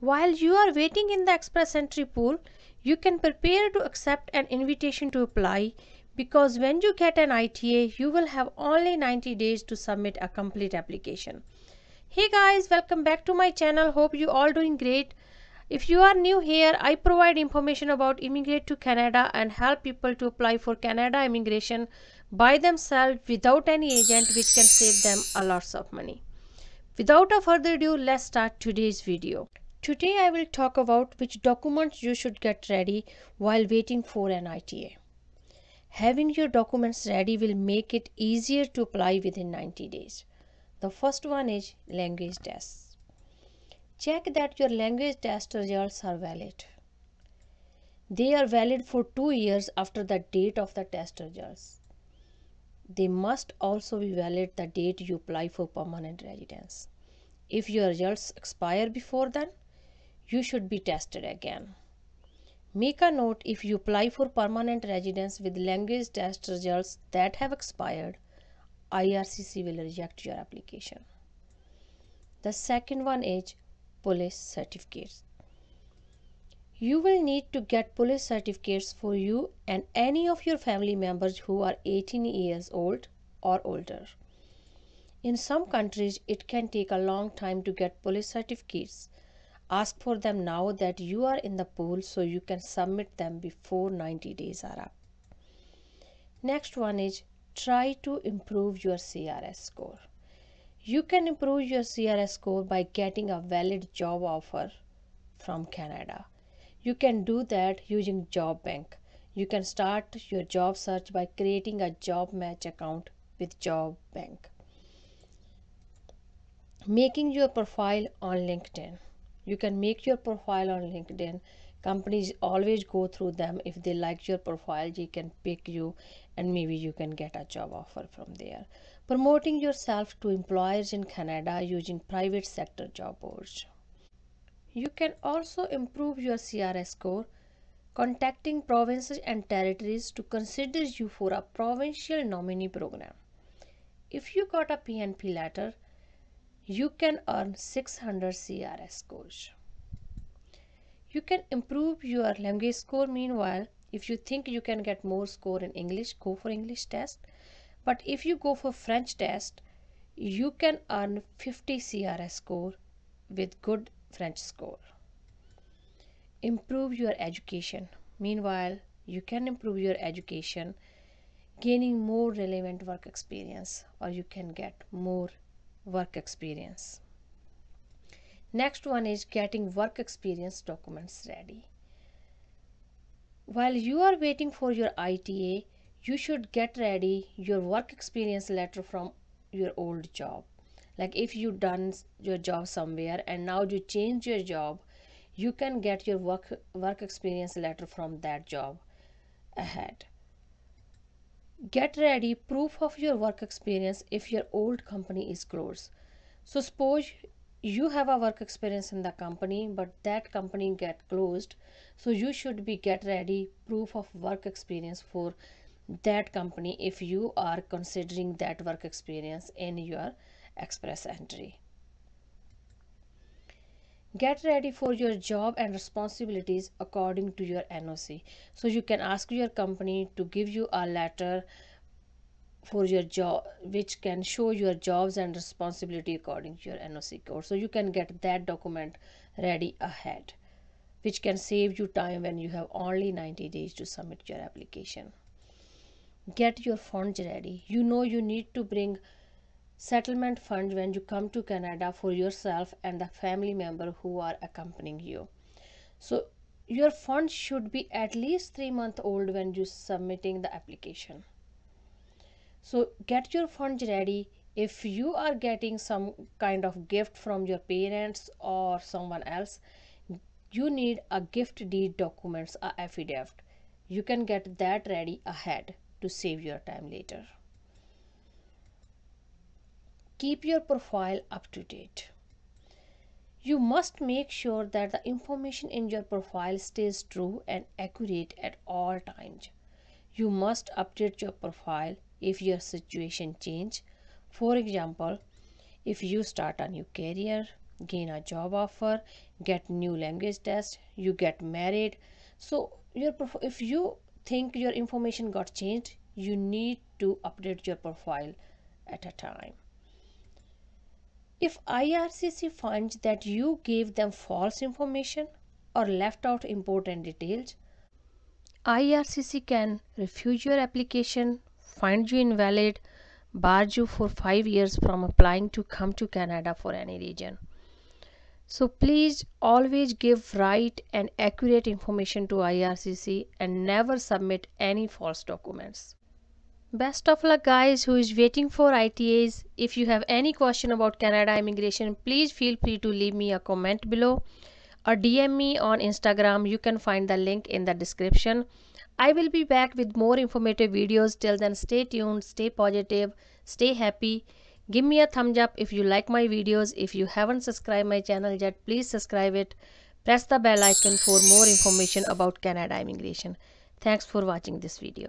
While you are waiting in the express entry pool, you can prepare to accept an invitation to apply because when you get an ITA, you will have only 90 days to submit a complete application. Hey guys, welcome back to my channel. Hope you all doing great. If you are new here, I provide information about immigrate to Canada and help people to apply for Canada immigration by themselves without any agent which can save them a lots of money. Without a further ado, let's start today's video. Today I will talk about which documents you should get ready while waiting for an ITA. Having your documents ready will make it easier to apply within 90 days. The first one is language tests. Check that your language test results are valid. They are valid for two years after the date of the test results. They must also be valid the date you apply for permanent residence. If your results expire before then, you should be tested again. Make a note if you apply for permanent residence with language test results that have expired, IRCC will reject your application. The second one is police certificates. You will need to get police certificates for you and any of your family members who are 18 years old or older. In some countries, it can take a long time to get police certificates ask for them now that you are in the pool so you can submit them before 90 days are up. Next one is try to improve your CRS score. You can improve your CRS score by getting a valid job offer from Canada. You can do that using JobBank. You can start your job search by creating a job match account with JobBank. Making your profile on LinkedIn you can make your profile on linkedin companies always go through them if they like your profile they can pick you and maybe you can get a job offer from there promoting yourself to employers in canada using private sector job boards you can also improve your crs score contacting provinces and territories to consider you for a provincial nominee program if you got a pnp letter you can earn 600 CRS scores. You can improve your language score meanwhile if you think you can get more score in English go for English test but if you go for French test you can earn 50 CRS score with good French score. Improve your education meanwhile you can improve your education gaining more relevant work experience or you can get more work experience. Next one is getting work experience documents ready. While you are waiting for your ITA, you should get ready your work experience letter from your old job. Like if you done your job somewhere and now you change your job, you can get your work work experience letter from that job ahead get ready proof of your work experience if your old company is grows so suppose you have a work experience in the company but that company get closed so you should be get ready proof of work experience for that company if you are considering that work experience in your express entry get ready for your job and responsibilities according to your NOC. So you can ask your company to give you a letter for your job which can show your jobs and responsibility according to your NOC code. So you can get that document ready ahead which can save you time when you have only 90 days to submit your application. Get your funds ready. You know you need to bring settlement fund when you come to Canada for yourself and the family member who are accompanying you. So your fund should be at least three months old when you submitting the application. So get your funds ready. If you are getting some kind of gift from your parents or someone else, you need a gift deed documents, a affidavit. You can get that ready ahead to save your time later keep your profile up to date you must make sure that the information in your profile stays true and accurate at all times you must update your profile if your situation change for example if you start a new career gain a job offer get new language test you get married so your if you think your information got changed you need to update your profile at a time if IRCC finds that you gave them false information or left out important details, IRCC can refuse your application, find you invalid, bar you for 5 years from applying to come to Canada for any reason. So please always give right and accurate information to IRCC and never submit any false documents. Best of luck guys who is waiting for ITAs. If you have any question about Canada immigration, please feel free to leave me a comment below or DM me on Instagram. You can find the link in the description. I will be back with more informative videos. Till then, stay tuned, stay positive, stay happy. Give me a thumbs up if you like my videos. If you haven't subscribed my channel yet, please subscribe it. Press the bell icon for more information about Canada immigration. Thanks for watching this video.